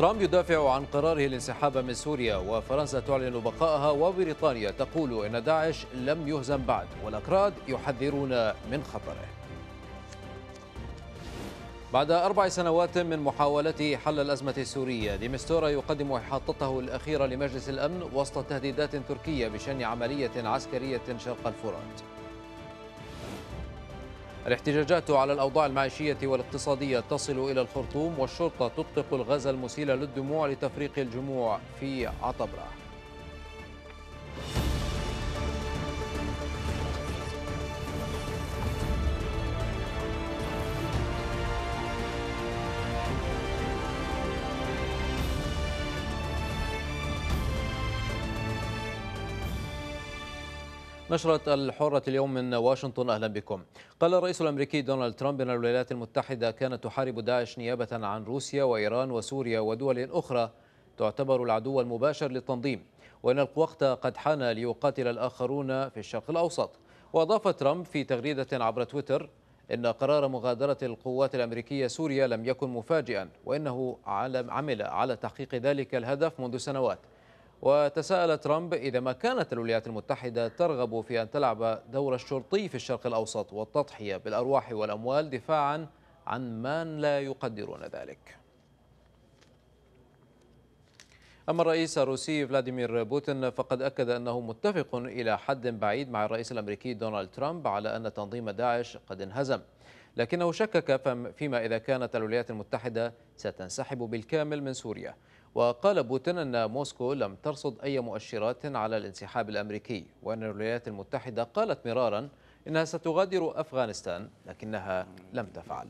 ترامب يدافع عن قراره الانسحاب من سوريا وفرنسا تعلن بقائها وبريطانيا تقول ان داعش لم يهزم بعد والاكراد يحذرون من خطره. بعد أربع سنوات من محاولته حل الأزمة السورية ديمستورا يقدم إحاطته الأخيرة لمجلس الأمن وسط تهديدات تركية بشن عملية عسكرية شرق الفرات الاحتجاجات على الأوضاع المعيشية والاقتصادية تصل إلى الخرطوم والشرطة تطلق الغاز المسيل للدموع لتفريق الجموع في عطبرة نشرة الحرة اليوم من واشنطن أهلا بكم قال الرئيس الأمريكي دونالد ترامب أن الولايات المتحدة كانت تحارب داعش نيابة عن روسيا وإيران وسوريا ودول أخرى تعتبر العدو المباشر للتنظيم وأن الوقت قد حان ليقاتل الآخرون في الشرق الأوسط وأضاف ترامب في تغريدة عبر تويتر إن قرار مغادرة القوات الأمريكية سوريا لم يكن مفاجئا وإنه عمل على تحقيق ذلك الهدف منذ سنوات وتساءل ترامب إذا ما كانت الولايات المتحدة ترغب في أن تلعب دور الشرطي في الشرق الأوسط والتضحية بالأرواح والأموال دفاعا عن من لا يقدرون ذلك أما الرئيس الروسي فلاديمير بوتين فقد أكد أنه متفق إلى حد بعيد مع الرئيس الأمريكي دونالد ترامب على أن تنظيم داعش قد انهزم لكنه شكك فيما إذا كانت الولايات المتحدة ستنسحب بالكامل من سوريا وقال بوتين أن موسكو لم ترصد أي مؤشرات على الانسحاب الأمريكي وأن الولايات المتحدة قالت مرارا إنها ستغادر أفغانستان لكنها لم تفعل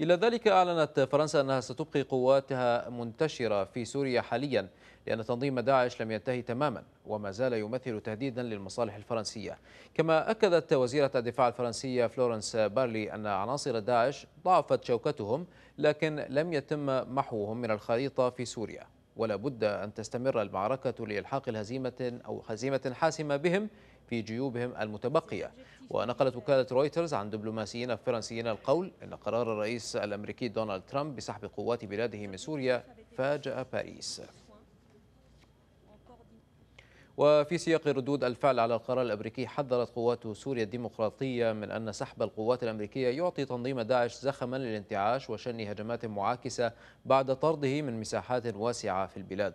إلى ذلك أعلنت فرنسا أنها ستبقي قواتها منتشرة في سوريا حاليا لأن تنظيم داعش لم ينتهي تماما وما زال يمثل تهديدا للمصالح الفرنسية كما أكدت وزيرة الدفاع الفرنسية فلورنس بارلي أن عناصر داعش ضعفت شوكتهم لكن لم يتم محوهم من الخريطة في سوريا ولا بد أن تستمر المعركة لإلحاق الهزيمة أو هزيمة حاسمة بهم في جيوبهم المتبقية ونقلت وكالة رويترز عن دبلوماسيين فرنسيين القول أن قرار الرئيس الأمريكي دونالد ترامب بسحب قوات بلاده من سوريا فاجأ باريس وفي سياق ردود الفعل على القرار الأمريكي حذرت قوات سوريا الديمقراطية من أن سحب القوات الأمريكية يعطي تنظيم داعش زخما للانتعاش وشن هجمات معاكسة بعد طرده من مساحات واسعة في البلاد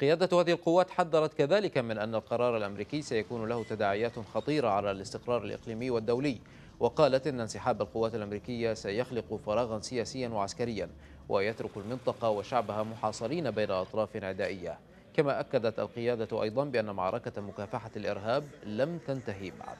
قيادة هذه القوات حذرت كذلك من أن القرار الأمريكي سيكون له تداعيات خطيرة على الاستقرار الإقليمي والدولي وقالت إن انسحاب القوات الأمريكية سيخلق فراغا سياسيا وعسكريا ويترك المنطقة وشعبها محاصرين بين أطراف عدائية كما أكدت القيادة أيضا بأن معركة مكافحة الإرهاب لم تنتهي بعد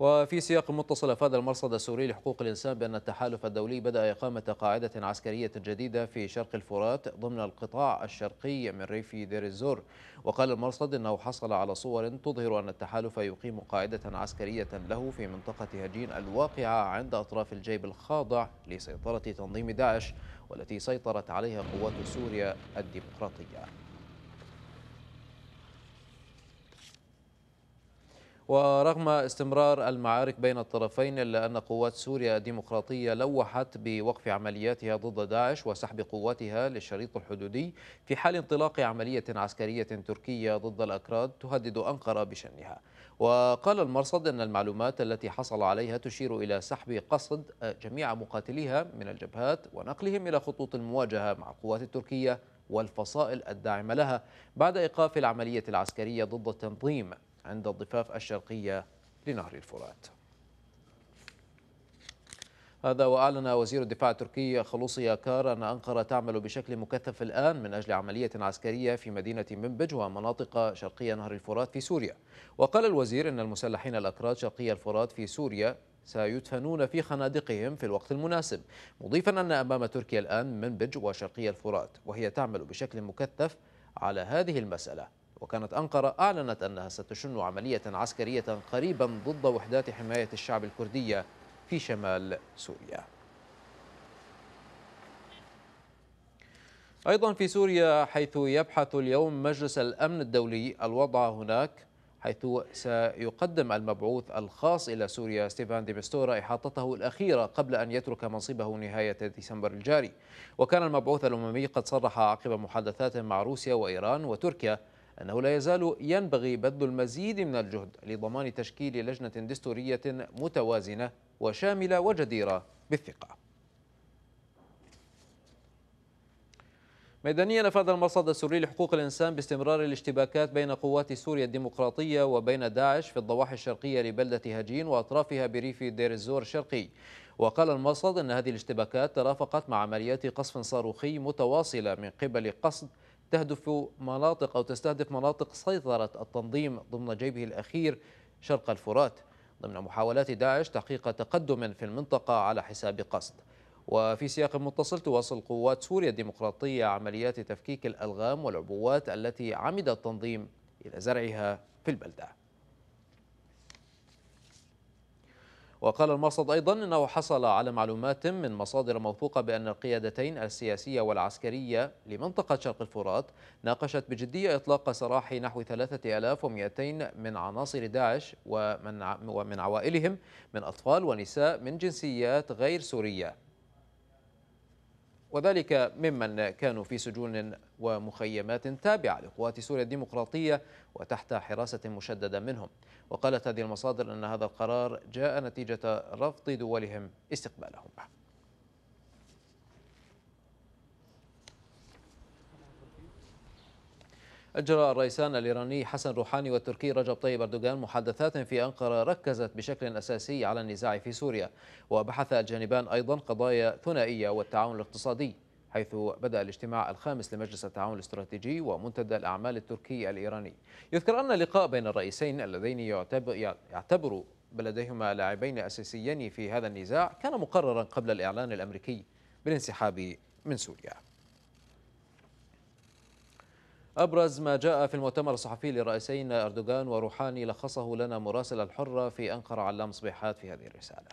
وفي سياق متصل افاد المرصد السوري لحقوق الانسان بان التحالف الدولي بدا اقامه قاعده عسكريه جديده في شرق الفرات ضمن القطاع الشرقي من ريف دير الزور وقال المرصد انه حصل على صور تظهر ان التحالف يقيم قاعده عسكريه له في منطقه هجين الواقعه عند اطراف الجيب الخاضع لسيطره تنظيم داعش والتي سيطرت عليها قوات سوريا الديمقراطيه ورغم استمرار المعارك بين الطرفين إلا أن قوات سوريا الديمقراطية لوحت بوقف عملياتها ضد داعش وسحب قواتها للشريط الحدودي في حال انطلاق عملية عسكرية تركية ضد الأكراد تهدد أنقرة بشأنها وقال المرصد أن المعلومات التي حصل عليها تشير إلى سحب قصد جميع مقاتليها من الجبهات ونقلهم إلى خطوط المواجهة مع القوات التركية والفصائل الداعمة لها بعد إيقاف العملية العسكرية ضد التنظيم عند الضفاف الشرقية لنهر الفرات هذا وأعلن وزير الدفاع التركي خلوصي ياكار أن أنقرة تعمل بشكل مكثف الآن من أجل عملية عسكرية في مدينة منبج ومناطق شرقية نهر الفرات في سوريا وقال الوزير أن المسلحين الأكراد شرقية الفرات في سوريا سيدفنون في خنادقهم في الوقت المناسب مضيفا أن أمام تركيا الآن منبج وشرقية الفرات وهي تعمل بشكل مكثف على هذه المسألة وكانت أنقرة أعلنت أنها ستشن عملية عسكرية قريبا ضد وحدات حماية الشعب الكردية في شمال سوريا أيضا في سوريا حيث يبحث اليوم مجلس الأمن الدولي الوضع هناك حيث سيقدم المبعوث الخاص إلى سوريا ستيفان ديمستورا إحاطته الأخيرة قبل أن يترك منصبه نهاية ديسمبر الجاري وكان المبعوث الأممي قد صرح عقب محادثات مع روسيا وإيران وتركيا أنه لا يزال ينبغي بذل المزيد من الجهد لضمان تشكيل لجنة دستورية متوازنة وشاملة وجديرة بالثقة ميدانيا نفذ المرصد السوري لحقوق الانسان باستمرار الاشتباكات بين قوات سوريا الديمقراطيه وبين داعش في الضواحي الشرقيه لبلده هجين واطرافها بريف دير الزور الشرقي. وقال المرصد ان هذه الاشتباكات ترافقت مع عمليات قصف صاروخي متواصله من قبل قصد تهدف مناطق أو تستهدف مناطق سيطرة التنظيم ضمن جيبه الأخير شرق الفرات ضمن محاولات داعش تحقيق تقدم في المنطقة على حساب قصد وفي سياق متصل تواصل قوات سوريا الديمقراطية عمليات تفكيك الألغام والعبوات التي عمد التنظيم إلى زرعها في البلدة وقال المرصد أيضا أنه حصل على معلومات من مصادر موثوقة بأن القيادتين السياسية والعسكرية لمنطقة شرق الفرات ناقشت بجدية إطلاق سراح نحو 3200 من عناصر داعش ومن عوائلهم من أطفال ونساء من جنسيات غير سورية وذلك ممن كانوا في سجون ومخيمات تابعة لقوات سوريا الديمقراطية وتحت حراسة مشددة منهم وقالت هذه المصادر أن هذا القرار جاء نتيجة رفض دولهم استقبالهم به أجرى الرئيسان الإيراني حسن روحاني والتركي رجب طيب أردوغان محادثات في أنقرة ركزت بشكل أساسي على النزاع في سوريا وبحث الجانبان أيضا قضايا ثنائية والتعاون الاقتصادي حيث بدأ الاجتماع الخامس لمجلس التعاون الاستراتيجي ومنتدى الأعمال التركي الإيراني يذكر أن اللقاء بين الرئيسين اللذين يعتبر بلديهما لاعبين أساسيين في هذا النزاع كان مقررا قبل الإعلان الأمريكي بالانسحاب من سوريا أبرز ما جاء في المؤتمر الصحفي للرئيسين أردوغان وروحاني لخصه لنا مراسل الحرة في أنقرة علام صبيحات في هذه الرسالة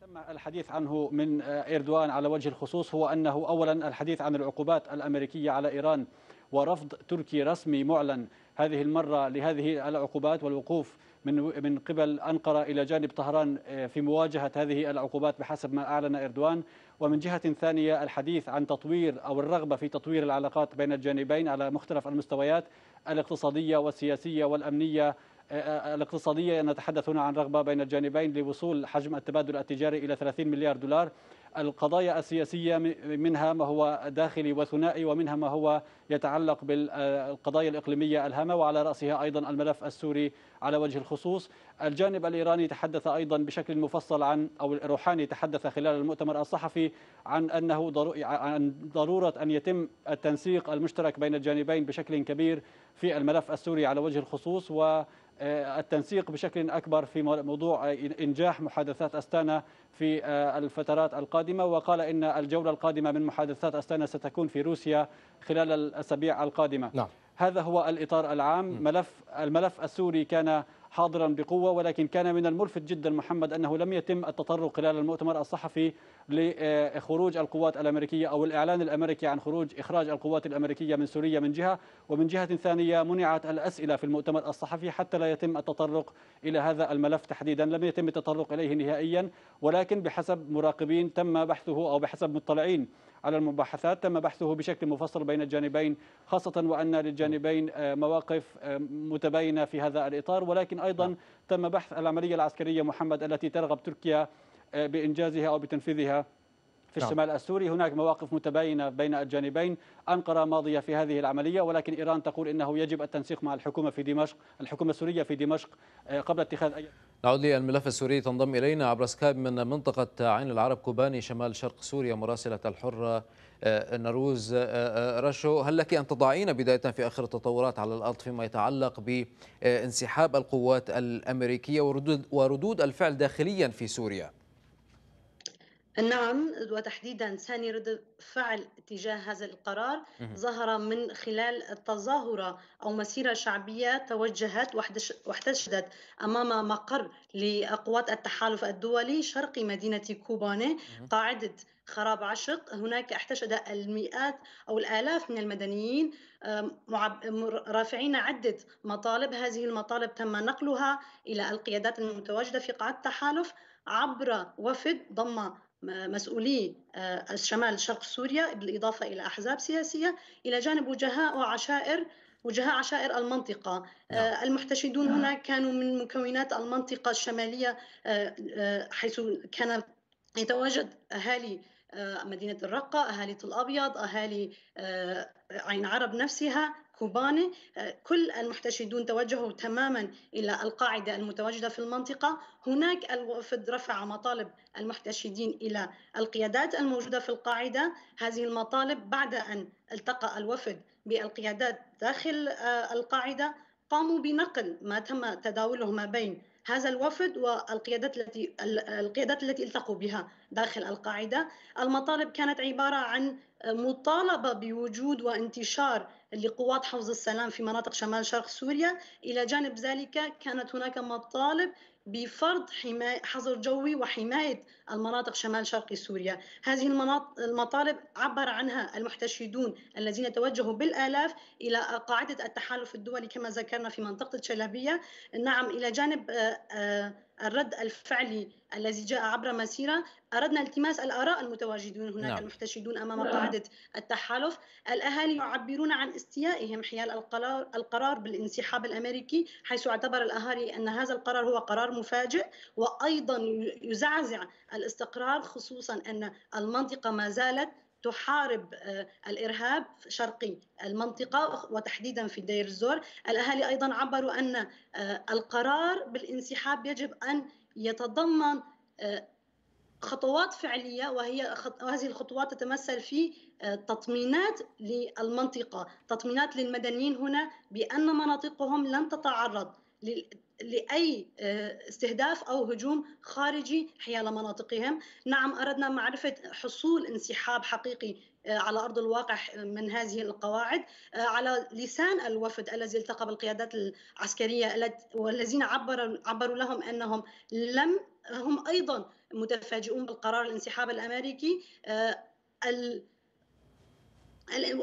تم الحديث عنه من إردوان على وجه الخصوص هو أنه أولا الحديث عن العقوبات الأمريكية على إيران ورفض تركي رسمي معلن هذه المرة لهذه العقوبات والوقوف من من قبل أنقرة إلى جانب طهران آه، في مواجهة هذه العقوبات بحسب ما أعلن إردوان ومن جهة ثانية الحديث عن تطوير أو الرغبة في تطوير العلاقات بين الجانبين على مختلف المستويات الاقتصادية والسياسية والأمنية آه، آه، الاقتصادية نتحدث هنا عن رغبة بين الجانبين لوصول حجم التبادل التجاري إلى 30 مليار دولار القضايا السياسية منها ما هو داخلي وثنائي ومنها ما هو يتعلق بالقضايا الإقليمية الهامة وعلى رأسها أيضا الملف السوري على وجه الخصوص الجانب الإيراني تحدث أيضا بشكل مفصل عن أو الروحاني تحدث خلال المؤتمر الصحفي عن أنه عن ضرورة أن يتم التنسيق المشترك بين الجانبين بشكل كبير في الملف السوري على وجه الخصوص و التنسيق بشكل أكبر في موضوع إنجاح محادثات أستانا في آه، الفترات القادمة وقال إن الجولة القادمة من محادثات أستانا ستكون في روسيا خلال الأسابيع القادمة نعم. هذا هو الإطار العام ملف الملف السوري كان حاضرا بقوة ولكن كان من الملفت جدا محمد أنه لم يتم التطرق خلال المؤتمر الصحفي لخروج القوات الأمريكية أو الإعلان الأمريكي عن خروج إخراج القوات الأمريكية من سوريا من جهة ومن جهة ثانية منعت الأسئلة في المؤتمر الصحفي حتى لا يتم التطرق إلى هذا الملف تحديدا لم يتم التطرق إليه نهائيا ولكن بحسب مراقبين تم بحثه أو بحسب مطلعين على المباحثات تم بحثه بشكل مفصل بين الجانبين خاصة وأن للجانبين آه، مواقف آه، متباينة في هذا الإطار ولكن أيضا نعم. تم بحث العملية العسكرية محمد التي ترغب تركيا آه، بإنجازها أو بتنفيذها في نعم. الشمال السوري هناك مواقف متباينة بين الجانبين أنقرة ماضية في هذه العملية ولكن إيران تقول إنه يجب التنسيق مع الحكومة في دمشق الحكومة السورية في دمشق قبل اتخاذ أي نعود للملف السوري تنضم إلينا عبر سكايب من منطقة عين العرب كوباني شمال شرق سوريا مراسلة الحرة آه، نروز آه، آه، رشو هل لك أن تضعين بداية في آخر التطورات على الأرض فيما يتعلق بانسحاب القوات الأمريكية وردود الفعل داخليا في سوريا؟ نعم وتحديدا ثاني رد فعل تجاه هذا القرار ظهر من خلال تظاهرة أو مسيرة شعبية توجهت واحتشدت أمام مقر لقوات التحالف الدولي شرق مدينة كوباني قاعدة خراب عشق هناك احتشد المئات أو الآلاف من المدنيين رافعين عدة مطالب هذه المطالب تم نقلها إلى القيادات المتواجدة في قاعة التحالف عبر وفد ضم مسؤولي آه، الشمال شرق سوريا بالإضافة إلى أحزاب سياسية إلى جانب وجهاء وعشائر وجهاء عشائر المنطقة لا. آه، نعم. المحتشدون لا. نعم. هناك كانوا من مكونات المنطقة الشمالية آه، حيث كان يتواجد أهالي آه، مدينة الرقة أهالي طول أبيض أهالي آه، عين عرب نفسها كوباني آه، كل المحتشدون توجهوا تماما إلى القاعدة المتواجدة في المنطقة هناك الوفد رفع مطالب المحتشدين إلى القيادات الموجودة في القاعدة هذه المطالب بعد أن التقى الوفد بالقيادات داخل القاعدة قاموا بنقل ما تم تداوله ما بين هذا الوفد والقيادات التي القيادات التي التقوا بها داخل القاعده المطالب كانت عباره عن مطالبه بوجود وانتشار لقوات حفظ السلام في مناطق شمال شرق سوريا إلى جانب ذلك كانت هناك مطالب بفرض حماية حظر جوي وحماية المناطق شمال شرق سوريا هذه المطالب عبر عنها المحتشدون الذين توجهوا بالآلاف إلى قاعدة التحالف الدولي كما ذكرنا في منطقة شلبية نعم إلى جانب آه، آه، الرد الفعلي الذي جاء عبر مسيرة أردنا التماس الآراء المتواجدون هناك نعم. المحتشدون أمام قاعدة التحالف الأهالي يعبرون عن استيائهم حيال القرار, القرار بالانسحاب الأمريكي حيث اعتبر الأهالي أن هذا القرار هو قرار مفاجئ وأيضا يزعزع الاستقرار خصوصا أن المنطقة ما زالت تحارب آه، الارهاب شرقي المنطقه وتحديدا في دير الزور، الاهالي ايضا عبروا ان آه، القرار بالانسحاب يجب ان يتضمن آه، خطوات فعلية وهي وهذه الخطوات تتمثل في آه، تطمينات للمنطقة تطمينات للمدنيين هنا بأن مناطقهم لن تتعرض لأي آه، استهداف أو هجوم خارجي حيال مناطقهم نعم أردنا معرفة حصول انسحاب حقيقي آه، على ارض الواقع من هذه القواعد آه، على لسان الوفد الذي التقى بالقيادات العسكريه والذين عبروا عبروا لهم انهم لم هم ايضا متفاجئون بالقرار الانسحاب الامريكي آه،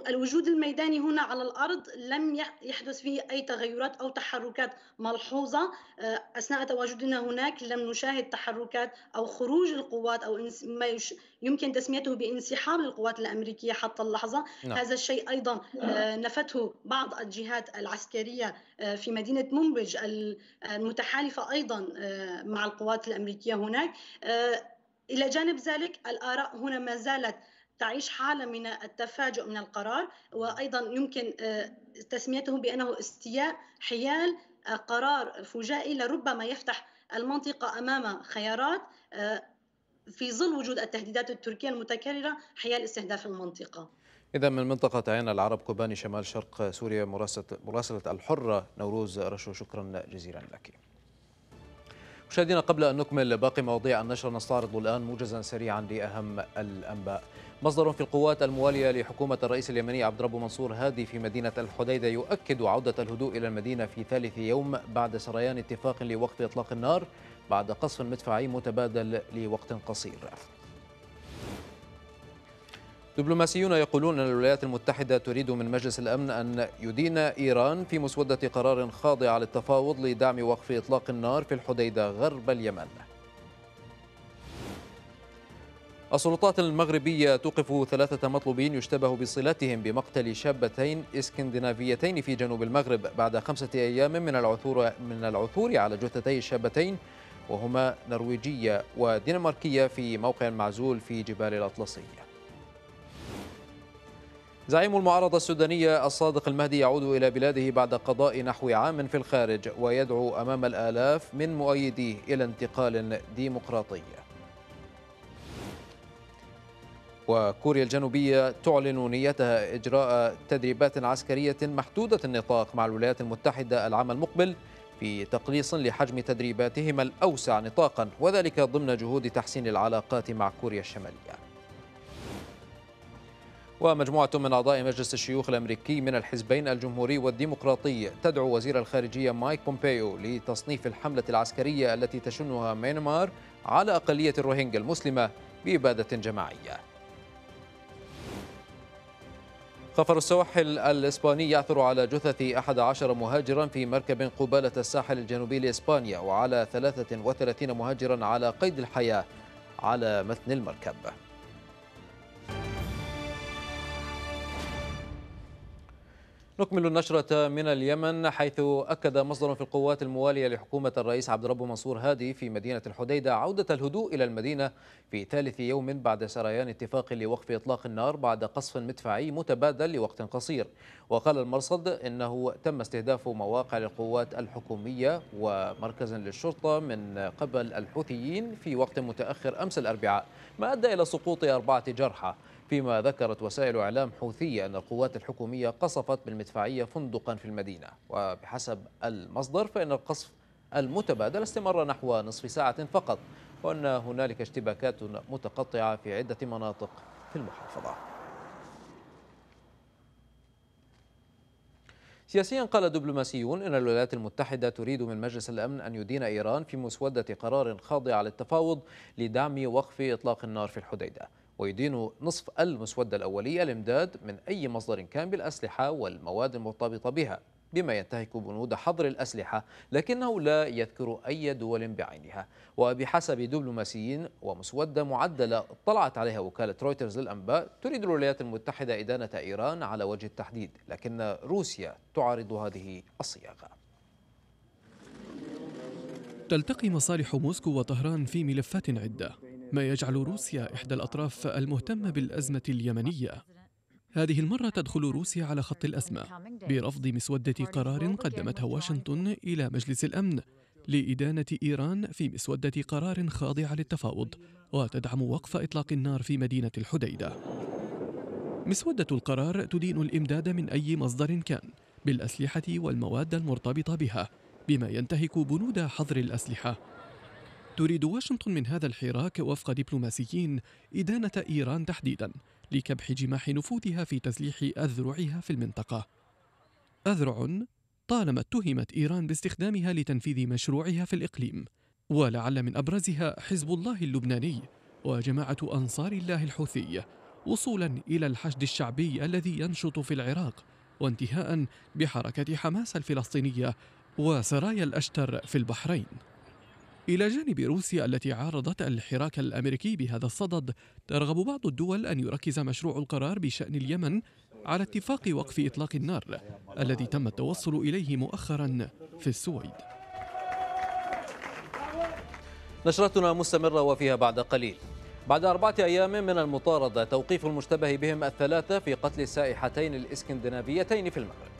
الوجود الميداني هنا على الارض لم يحدث فيه اي تغيرات او تحركات ملحوظه آه، اثناء تواجدنا هناك لم نشاهد تحركات او خروج القوات او ما يمكن تسميته بانسحاب القوات الامريكيه حتى اللحظه لا. نعم. هذا الشيء ايضا آه، نفته بعض الجهات العسكريه آه، في مدينه منبج المتحالفه ايضا مع القوات الامريكيه هناك الى جانب ذلك الاراء هنا ما زالت تعيش حالة من التفاجؤ من القرار وأيضا يمكن آه، تسميته بأنه استياء حيال آه، قرار فجائي لربما يفتح المنطقة أمام خيارات آه، في ظل وجود التهديدات التركية المتكررة حيال استهداف المنطقة إذا من منطقة عين العرب كوباني شمال شرق سوريا مراسلة الحرة نوروز رشو شكرا جزيلا لك مشاهدينا قبل أن نكمل باقي مواضيع النشر نستعرض الآن موجزا سريعا لأهم الأنباء مصدر في القوات الموالية لحكومة الرئيس اليمني عبد ربه منصور هادي في مدينة الحديدة يؤكد عودة الهدوء إلى المدينة في ثالث يوم بعد سريان اتفاق لوقف إطلاق النار بعد قصف مدفعي متبادل لوقت قصير دبلوماسيون يقولون أن الولايات المتحدة تريد من مجلس الأمن أن يدين إيران في مسودة قرار خاضع للتفاوض لدعم وقف إطلاق النار في الحديدة غرب اليمن السلطات المغربية توقف ثلاثة مطلوبين يشتبه بصلتهم بمقتل شابتين اسكندنافيتين في جنوب المغرب بعد خمسة أيام من العثور من العثور على جثتي الشابتين وهما نرويجية ودنماركية في موقع معزول في جبال الأطلسية. زعيم المعارضة السودانية الصادق المهدي يعود إلى بلاده بعد قضاء نحو عام في الخارج ويدعو أمام الآلاف من مؤيديه إلى انتقال ديمقراطي. وكوريا الجنوبية تعلن نيتها إجراء تدريبات عسكرية محدودة النطاق مع الولايات المتحدة العام المقبل في تقليص لحجم تدريباتهما الأوسع نطاقا وذلك ضمن جهود تحسين العلاقات مع كوريا الشمالية ومجموعة من أعضاء مجلس الشيوخ الأمريكي من الحزبين الجمهوري والديمقراطي تدعو وزير الخارجية مايك بومبيو لتصنيف الحملة العسكرية التي تشنها ميانمار على أقلية الروهينجا المسلمة بإبادة جماعية خفر السواحل الإسباني يعثر على جثث 11 مهاجرا في مركب قبالة الساحل الجنوبي لإسبانيا وعلى 33 مهاجرا على قيد الحياة على متن المركب نكمل النشرة من اليمن حيث أكد مصدر في القوات الموالية لحكومة الرئيس عبد الرب منصور هادي في مدينة الحديدة عودة الهدوء إلى المدينة في ثالث يوم بعد سريان اتفاق لوقف إطلاق النار بعد قصف مدفعي متبادل لوقت قصير وقال المرصد إنه تم استهداف مواقع للقوات الحكومية ومركز للشرطة من قبل الحوثيين في وقت متأخر أمس الأربعاء ما أدى إلى سقوط أربعة جرحى فيما ذكرت وسائل إعلام حوثية أن القوات الحكومية قصفت بالمدفعية فندقا في المدينة وبحسب المصدر فإن القصف المتبادل استمر نحو نصف ساعة فقط وأن هنالك اشتباكات متقطعة في عدة مناطق في المحافظة سياسيا قال دبلوماسيون إن الولايات المتحدة تريد من مجلس الأمن أن يدين إيران في مسودة قرار خاضع للتفاوض لدعم وقف إطلاق النار في الحديدة ويدين نصف المسودة الأولية الإمداد من أي مصدر كان بالأسلحة والمواد المرتبطة بها بما ينتهك بنود حظر الأسلحة لكنه لا يذكر أي دول بعينها وبحسب دبلوماسيين ومسودة معدلة اطلعت عليها وكالة رويترز للأنباء تريد الولايات المتحدة إدانة إيران على وجه التحديد لكن روسيا تعارض هذه الصياغة تلتقي مصالح موسكو وطهران في ملفات عدة ما يجعل روسيا إحدى الأطراف المهتمة بالأزمة اليمنية هذه المرة تدخل روسيا على خط الأزمة برفض مسودة قرار قدمتها واشنطن إلى مجلس الأمن لإدانة إيران في مسودة قرار خاضعة للتفاوض وتدعم وقف إطلاق النار في مدينة الحديدة. مسودة القرار تدين الإمداد من أي مصدر كان بالأسلحة والمواد المرتبطة بها بما ينتهك بنود حظر الأسلحة. تريد واشنطن من هذا الحراك وفق دبلوماسيين إدانة إيران تحديداً لكبح جماح نفوذها في تسليح أذرعها في المنطقة أذرع طالما اتهمت إيران باستخدامها لتنفيذ مشروعها في الإقليم ولعل من أبرزها حزب الله اللبناني وجماعة أنصار الله الحوثي وصولا إلى الحشد الشعبي الذي ينشط في العراق وانتهاء بحركة حماس الفلسطينية وسرايا الأشتر في البحرين إلى جانب روسيا التي عارضت الحراك الأمريكي بهذا الصدد ترغب بعض الدول أن يركز مشروع القرار بشأن اليمن على اتفاق وقف إطلاق النار الذي تم التوصل إليه مؤخرا في السويد نشرتنا مستمرة وفيها بعد قليل بعد أربعة أيام من المطاردة توقيف المشتبه بهم الثلاثة في قتل السائحتين الإسكندنافيتين في المغرب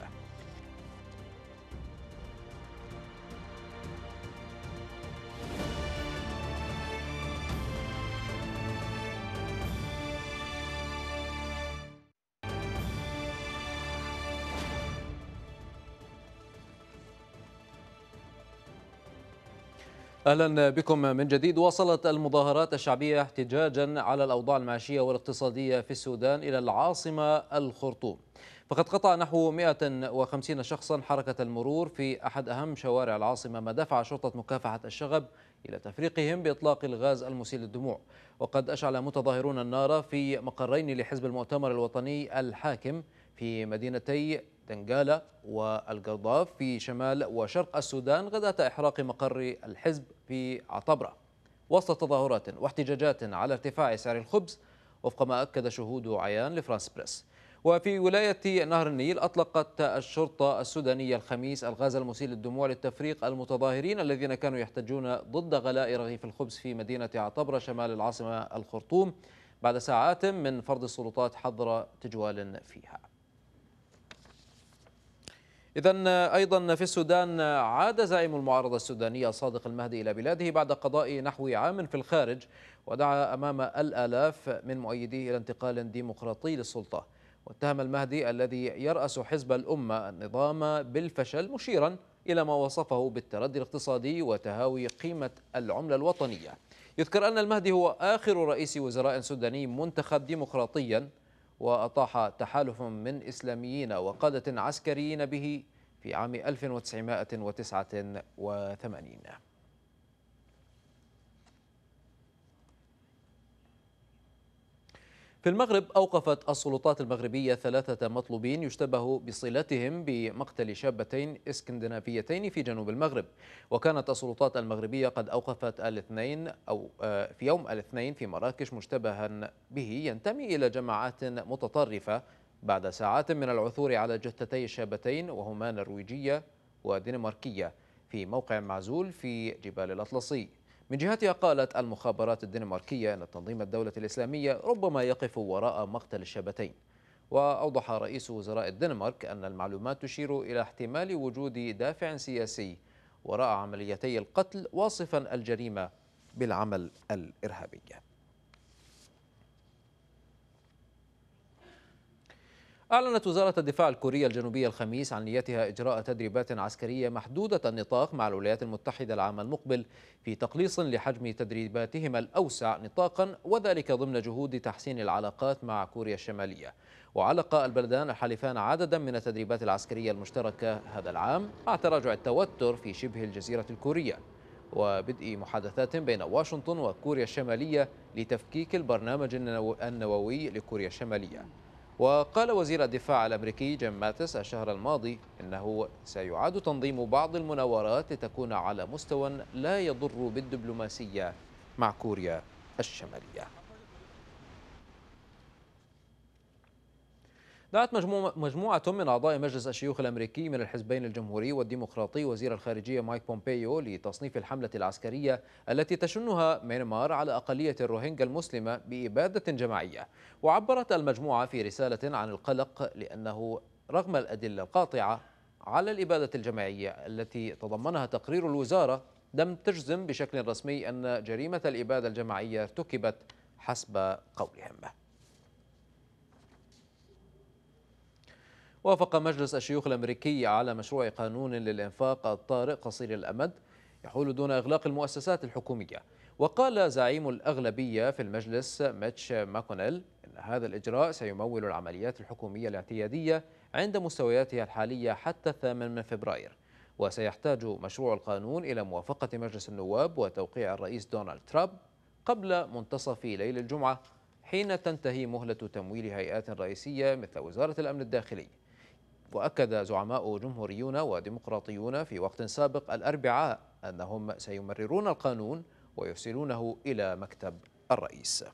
اهلا بكم من جديد وصلت المظاهرات الشعبيه احتجاجا على الاوضاع المعيشيه والاقتصاديه في السودان الى العاصمه الخرطوم فقد قطع نحو 150 شخصا حركه المرور في احد اهم شوارع العاصمه ما دفع شرطه مكافحه الشغب الى تفريقهم باطلاق الغاز المسيل للدموع وقد اشعل متظاهرون النار في مقرين لحزب المؤتمر الوطني الحاكم في مدينتي تنجالا والقرضاف في شمال وشرق السودان غداة إحراق مقر الحزب في عطبرة وسط تظاهرات واحتجاجات على ارتفاع سعر الخبز وفق ما أكد شهود عيان لفرانس بريس وفي ولاية نهر النيل أطلقت الشرطة السودانية الخميس الغاز المسيل للدموع للتفريق المتظاهرين الذين كانوا يحتجون ضد غلاء رغيف الخبز في مدينة عطبرة شمال العاصمة الخرطوم بعد ساعات من فرض السلطات حظر تجوال فيها إذا أيضا في السودان عاد زعيم المعارضة السودانية صادق المهدي إلى بلاده بعد قضاء نحو عام في الخارج ودعا أمام الآلاف من مؤيديه إلى انتقال ديمقراطي للسلطة واتهم المهدي الذي يرأس حزب الأمة النظام بالفشل مشيرا إلى ما وصفه بالتردي الاقتصادي وتهاوي قيمة العملة الوطنية يذكر أن المهدي هو آخر رئيس وزراء سوداني منتخب ديمقراطيا وأطاح تحالف من إسلاميين وقادة عسكريين به في عام 1989 في المغرب أوقفت السلطات المغربية ثلاثة مطلوبين يشتبه بصلتهم بمقتل شابتين اسكندنافيتين في جنوب المغرب وكانت السلطات المغربية قد أوقفت الاثنين أو آه، في يوم الاثنين في مراكش مشتبها به ينتمي إلى جماعات متطرفة بعد ساعات من العثور على جثتي الشابتين وهما نرويجية ودنماركية في موقع معزول في جبال الأطلسي من جهتها قالت المخابرات الدنماركية أن تنظيم الدولة الإسلامية ربما يقف وراء مقتل الشابتين وأوضح رئيس وزراء الدنمارك أن المعلومات تشير إلى احتمال وجود دافع سياسي وراء عمليتي القتل واصفا الجريمة بالعمل الإرهابي أعلنت وزارة الدفاع الكورية الجنوبية الخميس عن نيتها إجراء تدريبات عسكرية محدودة النطاق مع الولايات المتحدة العام المقبل في تقليص لحجم تدريباتهما الأوسع نطاقا وذلك ضمن جهود تحسين العلاقات مع كوريا الشمالية وعلق البلدان الحليفان عددا من التدريبات العسكرية المشتركة هذا العام مع تراجع التوتر في شبه الجزيرة الكورية وبدء محادثات بين واشنطن وكوريا الشمالية لتفكيك البرنامج النووي لكوريا الشمالية وقال وزير الدفاع الأمريكي جيم ماتس الشهر الماضي إنه سيعاد تنظيم بعض المناورات لتكون على مستوى لا يضر بالدبلوماسية مع كوريا الشمالية دعت مجموعة من أعضاء مجلس الشيوخ الأمريكي من الحزبين الجمهوري والديمقراطي وزير الخارجية مايك بومبيو لتصنيف الحملة العسكرية التي تشنها ميانمار على أقلية الروهينجا المسلمة بإبادة جماعية وعبرت المجموعة في رسالة عن القلق لأنه رغم الأدلة القاطعة على الإبادة الجماعية التي تضمنها تقرير الوزارة لم تجزم بشكل رسمي أن جريمة الإبادة الجماعية ارتكبت حسب قولهم وافق مجلس الشيوخ الأمريكي على مشروع قانون للإنفاق الطارئ قصير الأمد يحول دون إغلاق المؤسسات الحكومية وقال زعيم الأغلبية في المجلس ميتش ماكونيل إن هذا الإجراء سيمول العمليات الحكومية الاعتيادية عند مستوياتها الحالية حتى الثامن من فبراير وسيحتاج مشروع القانون إلى موافقة مجلس النواب وتوقيع الرئيس دونالد ترامب قبل منتصف ليل الجمعة حين تنتهي مهلة تمويل هيئات رئيسية مثل وزارة الأمن الداخلي وأكد زعماء جمهوريون وديمقراطيون في وقت سابق الأربعاء أنهم سيمررون القانون ويرسلونه إلى مكتب الرئيس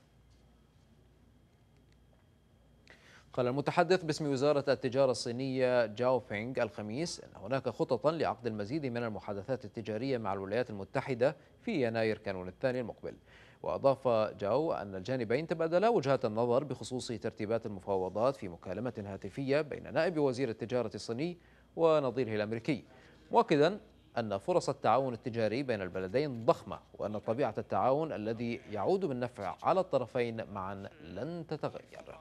قال المتحدث باسم وزارة التجارة الصينية جاو فينغ الخميس أن هناك خططا لعقد المزيد من المحادثات التجارية مع الولايات المتحدة في يناير كانون الثاني المقبل وأضاف جاو أن الجانبين تبادلا وجهات النظر بخصوص ترتيبات المفاوضات في مكالمة هاتفية بين نائب وزير التجارة الصيني ونظيره الأمريكي مؤكدا أن فرص التعاون التجاري بين البلدين ضخمة وأن طبيعة التعاون الذي يعود بالنفع على الطرفين معا لن تتغير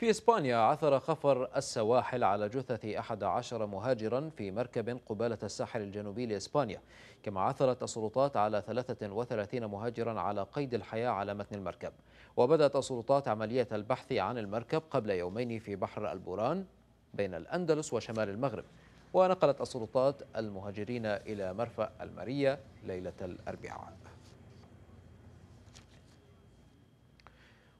في إسبانيا عثر خفر السواحل على جثث 11 مهاجرا في مركب قبالة الساحل الجنوبي لإسبانيا كما عثرت السلطات على 33 مهاجرا على قيد الحياة على متن المركب وبدأت السلطات عملية البحث عن المركب قبل يومين في بحر البوران بين الأندلس وشمال المغرب ونقلت السلطات المهاجرين إلى مرفأ المارية ليلة الأربعاء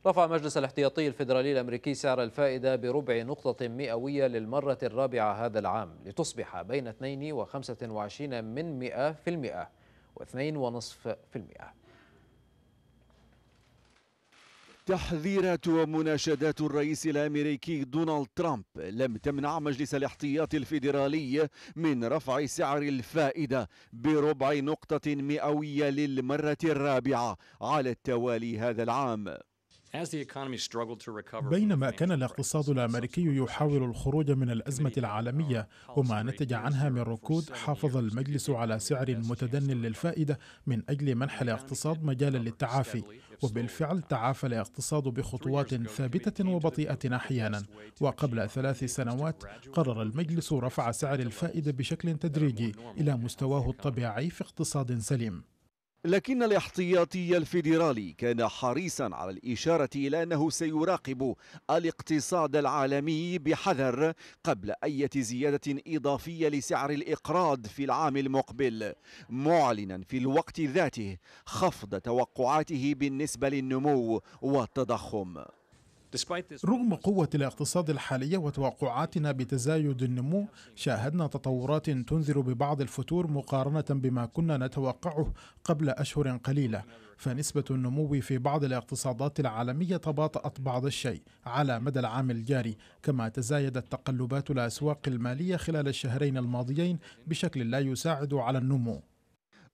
رفع مجلس الاحتياطي الفيدرالي الأمريكي سعر الفائدة بربع نقطة مئوية للمرة الرابعة هذا العام لتصبح بين 2 و 25 من 100 في المئة و 2.5 في المئة تحذيرات ومناشدات الرئيس الامريكي دونالد ترامب لم تمنع مجلس الاحتياط الفيدرالي من رفع سعر الفائده بربع نقطه مئويه للمره الرابعه على التوالي هذا العام بينما كان الاقتصاد الامريكي يحاول الخروج من الازمه العالميه وما نتج عنها من ركود حافظ المجلس على سعر متدن للفائده من اجل منح الاقتصاد مجالا للتعافي وبالفعل تعافى الاقتصاد بخطوات ثابته وبطيئه احيانا وقبل ثلاث سنوات قرر المجلس رفع سعر الفائده بشكل تدريجي الى مستواه الطبيعي في اقتصاد سليم لكن الاحتياطي الفيدرالي كان حريصا على الإشارة إلى أنه سيراقب الاقتصاد العالمي بحذر قبل أي زيادة إضافية لسعر الإقراض في العام المقبل معلنا في الوقت ذاته خفض توقعاته بالنسبة للنمو والتضخم رغم قوة الاقتصاد الحالية وتوقعاتنا بتزايد النمو شاهدنا تطورات تنذر ببعض الفتور مقارنة بما كنا نتوقعه قبل أشهر قليلة فنسبة النمو في بعض الاقتصادات العالمية تباطأت بعض الشيء على مدى العام الجاري كما تزايدت تقلبات الأسواق المالية خلال الشهرين الماضيين بشكل لا يساعد على النمو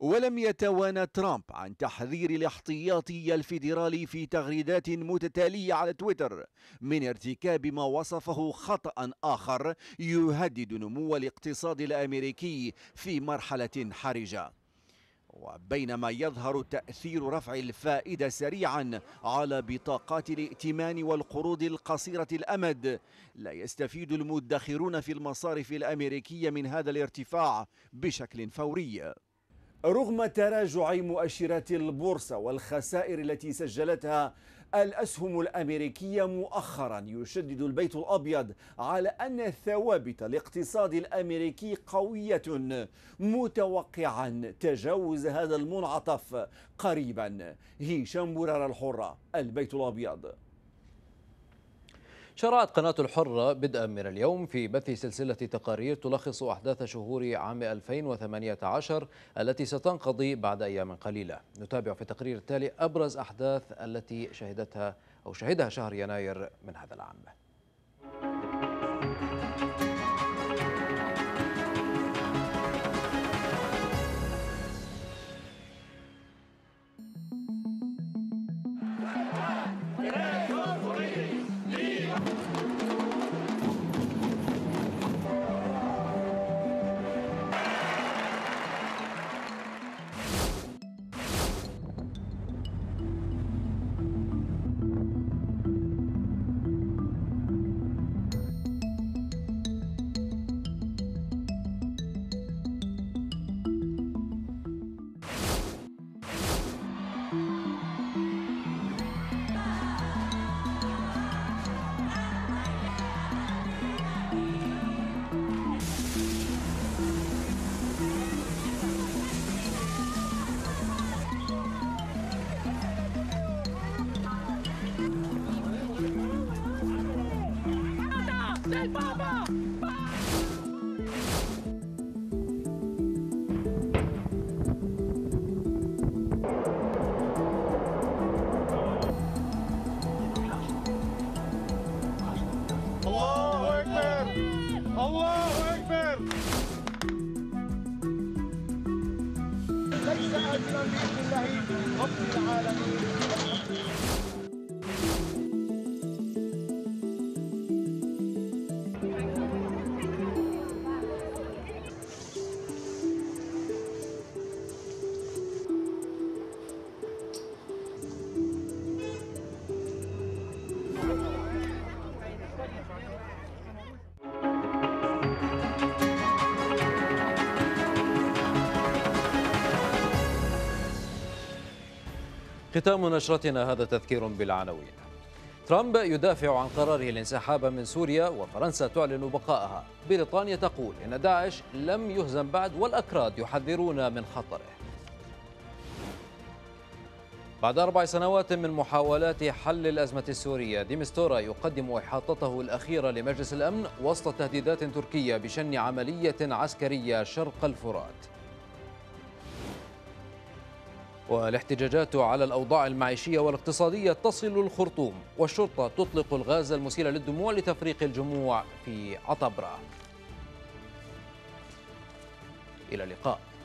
ولم يتوانى ترامب عن تحذير الاحتياطي الفيدرالي في تغريدات متتالية على تويتر من ارتكاب ما وصفه خطأ آخر يهدد نمو الاقتصاد الأمريكي في مرحلة حرجة وبينما يظهر تأثير رفع الفائدة سريعا على بطاقات الائتمان والقروض القصيرة الأمد لا يستفيد المدخرون في المصارف الأمريكية من هذا الارتفاع بشكل فوري رغم تراجع مؤشرات البورصة والخسائر التي سجلتها الأسهم الأمريكية مؤخرا يشدد البيت الأبيض على أن ثوابت الاقتصاد الأمريكي قوية متوقعا تجاوز هذا المنعطف قريبا هشام برار الحرة البيت الأبيض شرعت قناة الحرة بدءا من اليوم في بث سلسلة تقارير تلخص أحداث شهور عام 2018 التي ستنقضي بعد أيام قليلة نتابع في التقرير التالي أبرز أحداث التي شهدتها أو شهدها شهر يناير من هذا العام 爱爸爸 ختام نشرتنا هذا تذكير بالعناوين ترامب يدافع عن قراره الانسحاب من سوريا وفرنسا تعلن بقائها بريطانيا تقول إن داعش لم يهزم بعد والأكراد يحذرون من خطره بعد أربع سنوات من محاولات حل الأزمة السورية ديمستورا يقدم إحاطته الأخيرة لمجلس الأمن وسط تهديدات تركية بشن عملية عسكرية شرق الفرات والاحتجاجات على الأوضاع المعيشية والاقتصادية تصل الخرطوم والشرطة تطلق الغاز المسيل للدموع لتفريق الجموع في عطبرة إلى اللقاء